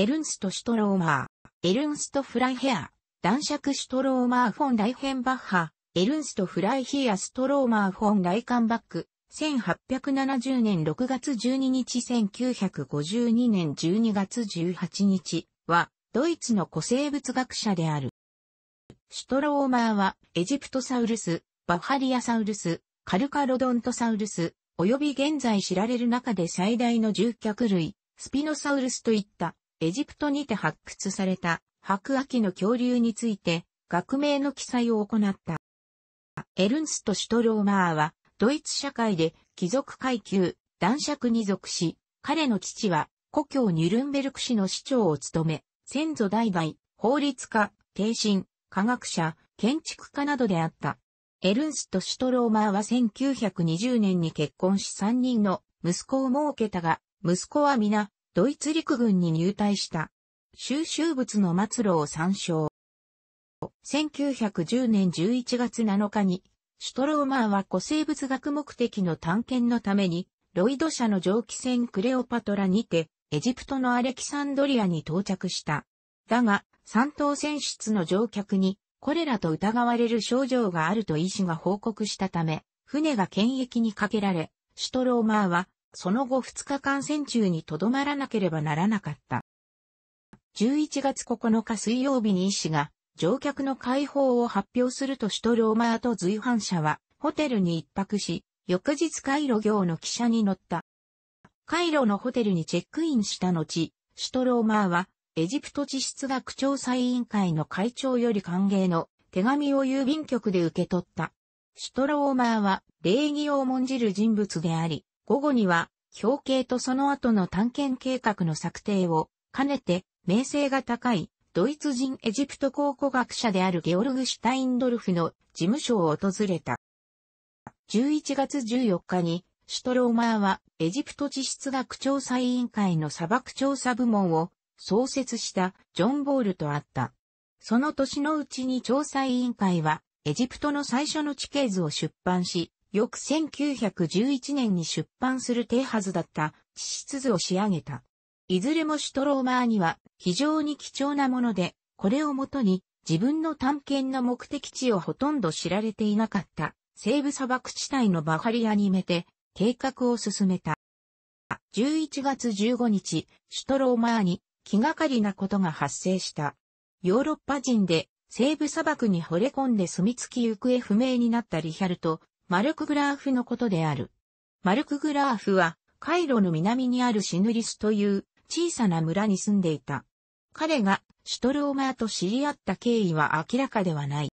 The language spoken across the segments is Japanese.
エルンスト・シュトローマー、エルンスト・フライヘア、男爵シュトローマー・フォン・ライヘンバッハ、エルンスト・フライヒア・ストローマー・フォン・ライカンバック、1870年6月12日1952年12月18日は、ドイツの古生物学者である。シュトローマーは、エジプトサウルス、バファリアサウルス、カルカロドントサウルス、及び現在知られる中で最大の獣脚類、スピノサウルスといったエジプトにて発掘された白亜紀の恐竜について学名の記載を行った。エルンスト・シュトローマーはドイツ社会で貴族階級、男爵に属し、彼の父は故郷ニュルンベルク市の市長を務め、先祖代々、法律家、帝神、科学者、建築家などであった。エルンスト・シュトローマーは1920年に結婚し3人の息子を設けたが、息子は皆ドイツ陸軍に入隊した。収集物の末路を参照。1910年11月7日に、シュトローマーは古生物学目的の探検のために、ロイド社の蒸気船クレオパトラにて、エジプトのアレキサンドリアに到着した。だが、三等船室の乗客に、これらと疑われる症状があると医師が報告したため、船が検疫にかけられ、シュトローマーはその後2日間戦中にとどまらなければならなかった。11月9日水曜日に医師が乗客の解放を発表するとシュトローマーと随伴者はホテルに一泊し、翌日カイロ行の汽車に乗った。カイロのホテルにチェックインした後、シュトローマーはエジプト地質学調査委員会の会長より歓迎の手紙を郵便局で受け取った。シュトローマーは礼儀を重んじる人物であり、午後には、表敬とその後の探検計画の策定を兼ねて、名声が高いドイツ人エジプト考古学者であるゲオルグ・シュタインドルフの事務所を訪れた。11月14日に、シュトローマーはエジプト地質学調査委員会の砂漠調査部門を創設したジョン・ボールと会った。その年のうちに調査委員会はエジプトの最初の地形図を出版し、翌1911年に出版する手はずだった地質図を仕上げた。いずれもシュトローマーには非常に貴重なもので、これをもとに自分の探検の目的地をほとんど知られていなかった西部砂漠地帯のバハリアにめて計画を進めた。11月15日、シュトローマーに気がかりなことが発生した。ヨーロッパ人で西部砂漠に惚れ込んで住み着き行方不明になったリヒャルト、マルクグラーフのことである。マルクグラーフは、カイロの南にあるシヌリスという小さな村に住んでいた。彼がシュトローマーと知り合った経緯は明らかではない。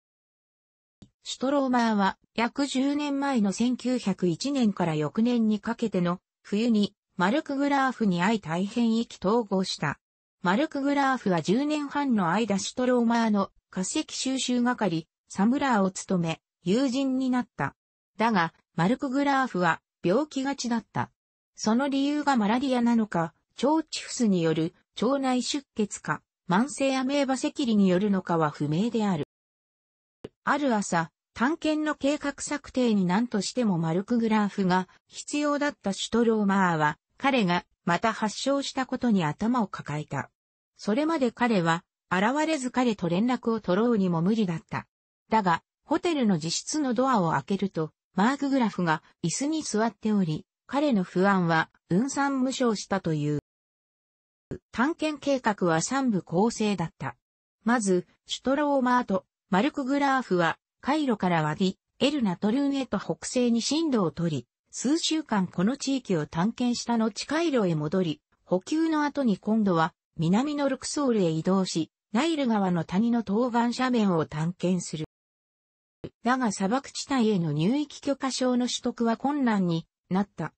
シュトローマーは約10年前の1901年から翌年にかけての冬にマルクグラーフに会い大変意気投合した。マルクグラーフは10年半の間シュトローマーの化石収集係、サムラーを務め、友人になった。だが、マルク・グラーフは病気がちだった。その理由がマラリアなのか、腸チフスによる腸内出血か、慢性アメーバ赤痢によるのかは不明である。ある朝、探検の計画策定に何としてもマルク・グラーフが必要だったシュトローマーは、彼がまた発症したことに頭を抱えた。それまで彼は、現れず彼と連絡を取ろうにも無理だった。だが、ホテルの自室のドアを開けると、マーク・グラフが椅子に座っており、彼の不安は分散無償したという。探検計画は三部構成だった。まず、シュトローマーとマルク・グラーフは、カイロからワディ、エルナ・トルーンへと北西に進路を取り、数週間この地域を探検した後カイロへ戻り、補給の後に今度は南のルクソールへ移動し、ナイル川の谷の東岸斜面を探検する。だが砂漠地帯への入域許可証の取得は困難になった。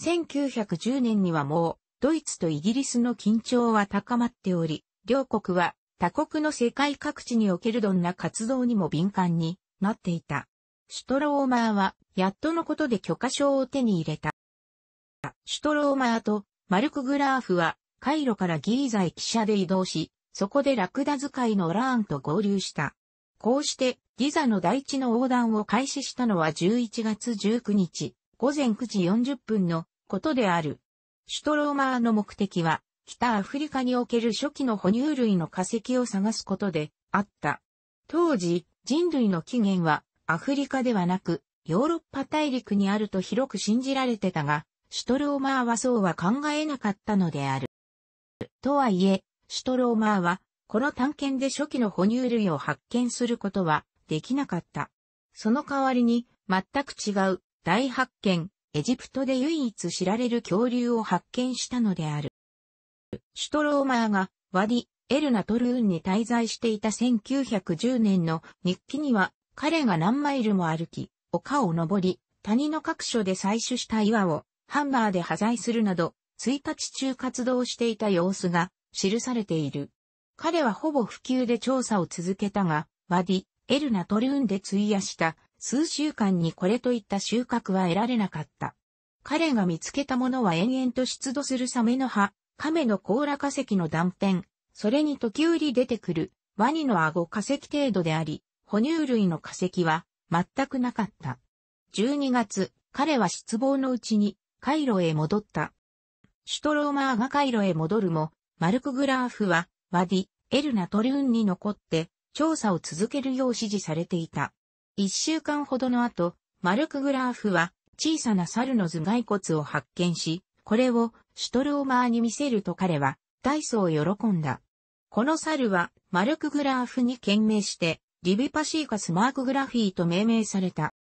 1910年にはもう、ドイツとイギリスの緊張は高まっており、両国は他国の世界各地におけるどんな活動にも敏感になっていた。シュトローマーは、やっとのことで許可証を手に入れた。シュトローマーとマルク・グラーフは、カイロからギーザへ汽車で移動し、そこでラクダ使いのラーンと合流した。こうして、ギザの大地の横断を開始したのは11月19日、午前9時40分のことである。シュトローマーの目的は、北アフリカにおける初期の哺乳類の化石を探すことであった。当時、人類の起源はアフリカではなく、ヨーロッパ大陸にあると広く信じられてたが、シュトローマーはそうは考えなかったのである。とはいえ、シュトローマーは、この探検で初期の哺乳類を発見することはできなかった。その代わりに、全く違う、大発見、エジプトで唯一知られる恐竜を発見したのである。シュトローマーが、ワディ、エルナトルーンに滞在していた1910年の日記には、彼が何マイルも歩き、丘を登り、谷の各所で採取した岩をハンマーで破材するなど、1日中活動していた様子が記されている。彼はほぼ普及で調査を続けたが、ワディ、エルナトルーンで費やした数週間にこれといった収穫は得られなかった。彼が見つけたものは延々と出土するサメの葉、亀の甲羅化石の断片、それに時折出てくるワニの顎化石程度であり、哺乳類の化石は全くなかった。12月、彼は失望のうちにカイロへ戻った。シュトローマーがカイロへ戻るも、マルク・グラーフは、ワディ、エルナ・トルーンに残って、調査を続けるよう指示されていた。一週間ほどの後、マルク・グラーフは小さな猿の頭蓋骨を発見し、これをシュトルオマーに見せると彼はダイを喜んだ。この猿はマルク・グラーフに懸命してリビパシーカス・マーク・グラフィーと命名された。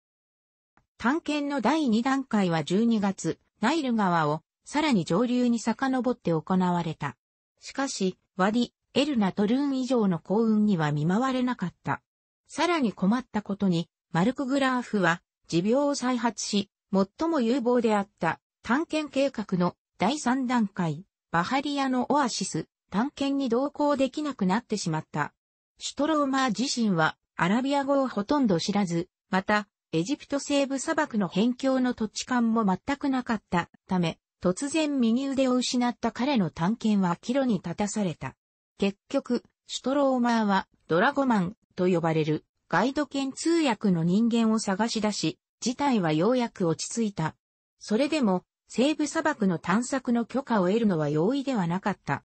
探検の第2段階は12月、ナイル川をさらに上流に遡って行われた。しかし、ワディ、エルナトルーン以上の幸運には見舞われなかった。さらに困ったことに、マルク・グラーフは、持病を再発し、最も有望であった、探検計画の第3段階、バハリアのオアシス、探検に同行できなくなってしまった。シュトローマー自身は、アラビア語をほとんど知らず、また、エジプト西部砂漠の辺境の土地感も全くなかったため、突然右腕を失った彼の探検は岐路に立たされた。結局、シュトローマーはドラゴマンと呼ばれるガイド圏。通訳の人間を探し出し、事態はようやく落ち着いた。それでも、西部砂漠の探索の許可を得るのは容易ではなかった。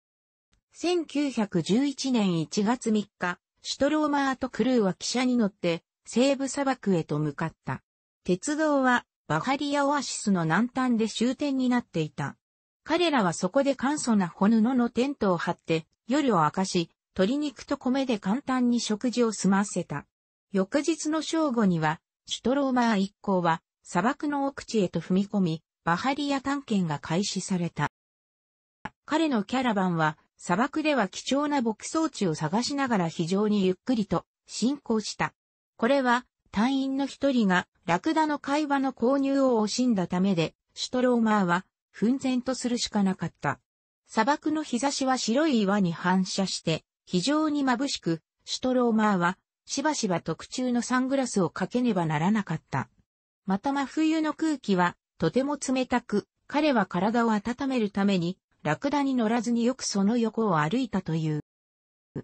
1911年1月3日、シュトローマーとクルーは汽車に乗って西部砂漠へと向かった。鉄道はバハリアオアシスの南端で終点になっていた。彼らはそこで簡素なホヌノのテントを張って夜を明かし、鶏肉と米で簡単に食事を済ませた。翌日の正午には、シュトローマー一行は砂漠の奥地へと踏み込み、バハリア探検が開始された。彼のキャラバンは砂漠では貴重な牧草地を探しながら非常にゆっくりと進行した。これは隊員の一人がラクダの会話の購入を惜しんだためで、シュトローマーは奮然とするしかなかった。砂漠の日差しは白い岩に反射して非常に眩しく、シュトローマーはしばしば特注のサングラスをかけねばならなかった。また真冬の空気はとても冷たく、彼は体を温めるためにラクダに乗らずによくその横を歩いたという。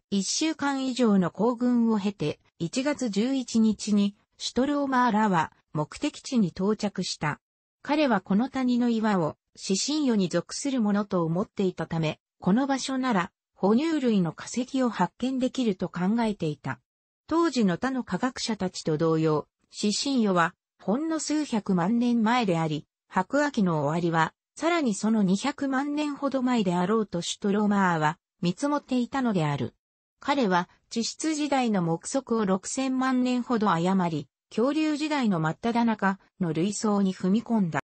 一週間以上の行軍を経て、1月11日にシュトローマーらは目的地に到着した。彼はこの谷の岩を死神魚に属するものと思っていたため、この場所なら、哺乳類の化石を発見できると考えていた。当時の他の科学者たちと同様、死神魚は、ほんの数百万年前であり、白亜紀の終わりは、さらにその200万年ほど前であろうとシュトローマーは見積もっていたのである。彼は地質時代の目測を6000万年ほど誤り、恐竜時代の真っ只中の類想に踏み込んだ。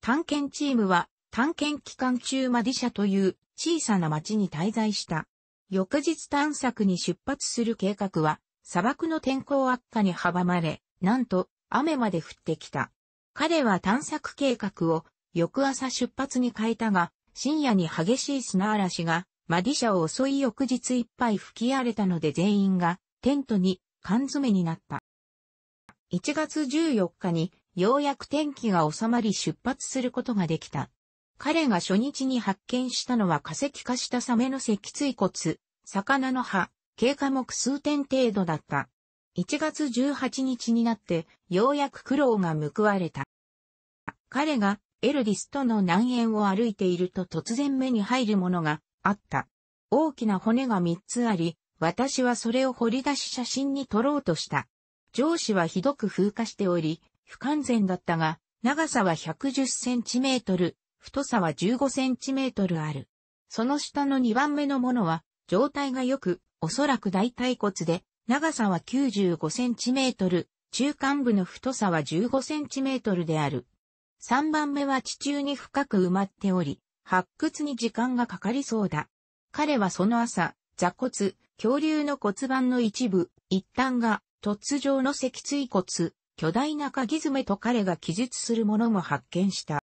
探検チームは探検期間中マディシャという小さな町に滞在した。翌日探索に出発する計画は砂漠の天候悪化に阻まれ、なんと雨まで降ってきた。彼は探索計画を翌朝出発に変えたが、深夜に激しい砂嵐がマディシャを襲い翌日いっぱい吹き荒れたので全員がテントに缶詰になった。1月14日にようやく天気が収まり出発することができた。彼が初日に発見したのは化石化したサメの脊椎骨、魚の歯、経過目数点程度だった。1月18日になって、ようやく苦労が報われた。彼がエルディスとの南縁を歩いていると突然目に入るものがあった。大きな骨が3つあり、私はそれを掘り出し写真に撮ろうとした。上司はひどく風化しており、不完全だったが、長さは 110cm、太さは 15cm ある。その下の2番目のものは、状態が良く、おそらく大腿骨で、長さは 95cm、中間部の太さは 15cm である。3番目は地中に深く埋まっており、発掘に時間がかかりそうだ。彼はその朝、座骨、恐竜の骨盤の一部、一端が、突如の脊椎骨、巨大なカギ爪と彼が記述するものも発見した。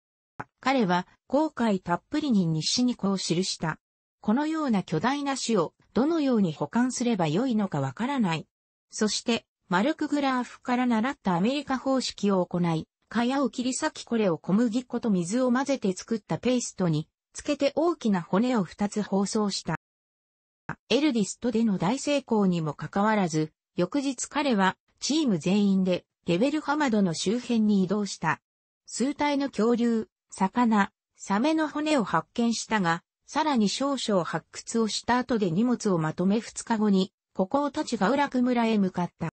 彼は後悔たっぷりに日誌にこう記した。このような巨大な死をどのように保管すればよいのかわからない。そして、マルク・グラーフから習ったアメリカ方式を行い、蚊帳を切り裂きこれを小麦粉と水を混ぜて作ったペーストに、つけて大きな骨を2つ包装した。エルディストでの大成功にもかかわらず、翌日彼はチーム全員でゲベルハマドの周辺に移動した。数体の恐竜、魚、サメの骨を発見したが、さらに少々発掘をした後で荷物をまとめ2日後に、ここをたちが浦久村へ向かった。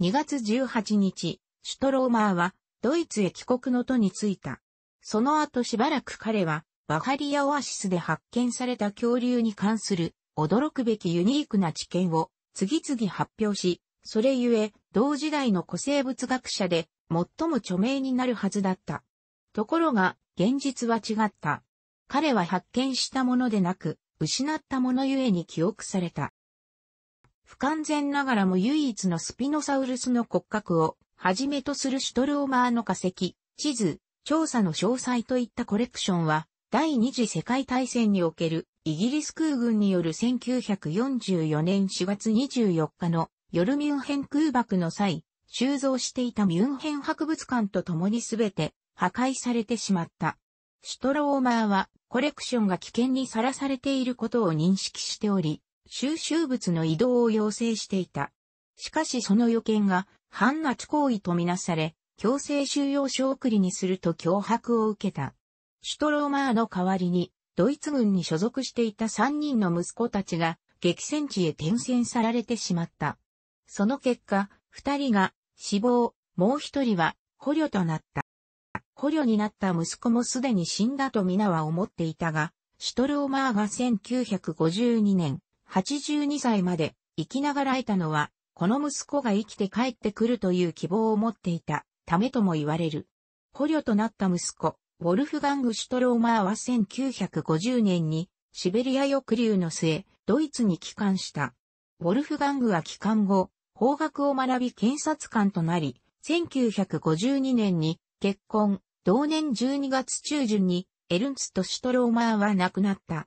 2月18日、シュトローマーは、ドイツへ帰国の途に着いた。その後しばらく彼は、バハリアオアシスで発見された恐竜に関する、驚くべきユニークな知見を、次々発表し、それゆえ、同時代の古生物学者で、最も著名になるはずだった。ところが、現実は違った。彼は発見したものでなく、失ったものゆえに記憶された。不完全ながらも唯一のスピノサウルスの骨格をはじめとするシュトルオマーの化石、地図、調査の詳細といったコレクションは、第二次世界大戦におけるイギリス空軍による1944年4月24日の夜ミュンヘン空爆の際、収蔵していたミュンヘン博物館と共にすべて破壊されてしまった。シュトローマーはコレクションが危険にさらされていることを認識しており、収集物の移動を要請していた。しかしその予見が反夏行為とみなされ、強制収容所送りにすると脅迫を受けた。シュトローマーの代わりに、ドイツ軍に所属していた3人の息子たちが激戦地へ転戦されてしまった。その結果、二人が死亡、もう一人は捕虜となった。捕虜になった息子もすでに死んだと皆は思っていたが、シュトルオマーが1952年、82歳まで生きながらえたのは、この息子が生きて帰ってくるという希望を持っていたためとも言われる。捕虜となった息子、ウォルフガング・シュトローマーは1950年にシベリア抑留の末、ドイツに帰還した。ウォルフガングは帰還後、法学を学び検察官となり、1952年に結婚、同年12月中旬にエルンツとシュトローマーは亡くなった。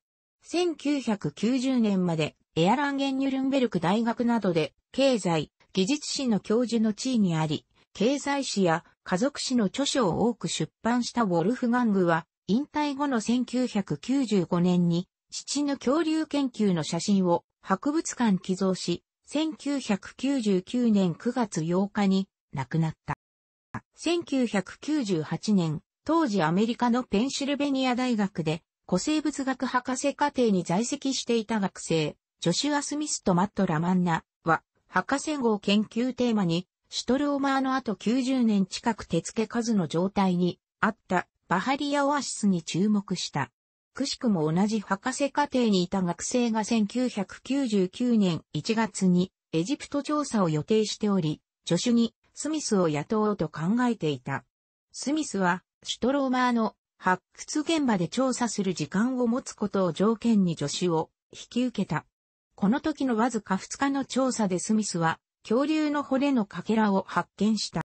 1990年までエアランゲン・ニュルンベルク大学などで経済、技術史の教授の地位にあり、経済史や家族史の著書を多く出版したウォルフガングは、引退後の1995年に、父の恐竜研究の写真を博物館寄贈し、1999年9月8日に亡くなった。1998年、当時アメリカのペンシルベニア大学で古生物学博士課程に在籍していた学生、ジョシュア・スミスとマット・ラマンナは、博士号研究テーマに、シュトルオマーの後90年近く手付け数の状態にあったバハリアオアシスに注目した。くしくも同じ博士課程にいた学生が1999年1月にエジプト調査を予定しており、助手にスミスを雇おうと考えていた。スミスはシュトローマーの発掘現場で調査する時間を持つことを条件に助手を引き受けた。この時のわずか2日の調査でスミスは恐竜の骨のかけらを発見した。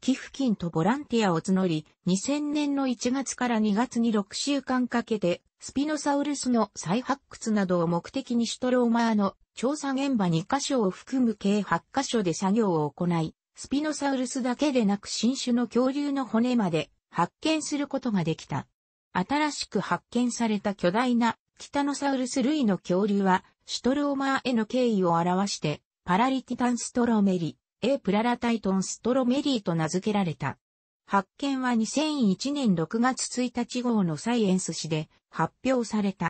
寄付金とボランティアを募り、2000年の1月から2月に6週間かけて、スピノサウルスの再発掘などを目的にシュトローマーの調査現場2カ所を含む計8カ所で作業を行い、スピノサウルスだけでなく新種の恐竜の骨まで発見することができた。新しく発見された巨大なキタノサウルス類の恐竜は、シュトローマーへの敬意を表して、パラリティタンストロメリ、A プララタイトンストロメリーと名付けられた。発見は2001年6月1日号のサイエンス誌で発表された。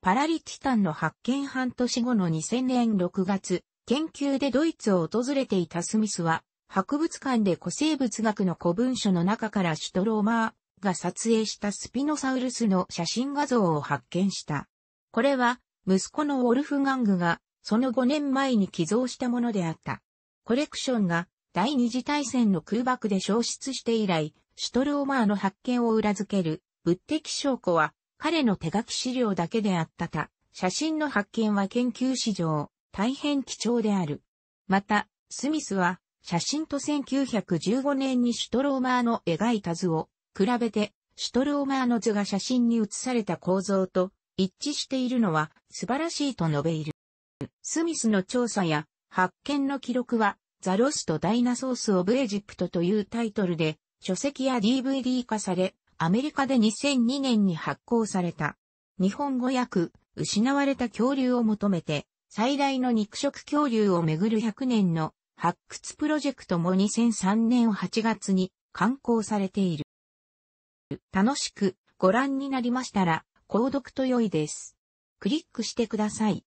パラリティタンの発見半年後の2000年6月、研究でドイツを訪れていたスミスは、博物館で古生物学の古文書の中からシュトローマーが撮影したスピノサウルスの写真画像を発見した。これは、息子のウォルフガングが、その5年前に寄贈したものであった。コレクションが第二次大戦の空爆で消失して以来、シュトルオマーの発見を裏付ける物的証拠は彼の手書き資料だけであったた。写真の発見は研究史上大変貴重である。また、スミスは写真と1915年にシュトローマーの描いた図を比べて、シュトローマーの図が写真に写された構造と一致しているのは素晴らしいと述べいる。スミスの調査や発見の記録は、ザ・ロスト・ダイナソース・オブ・エジプトというタイトルで、書籍や DVD 化され、アメリカで2002年に発行された。日本語訳、失われた恐竜を求めて、最大の肉食恐竜をめぐる100年の発掘プロジェクトも2003年8月に刊行されている。楽しくご覧になりましたら、購読と良いです。クリックしてください。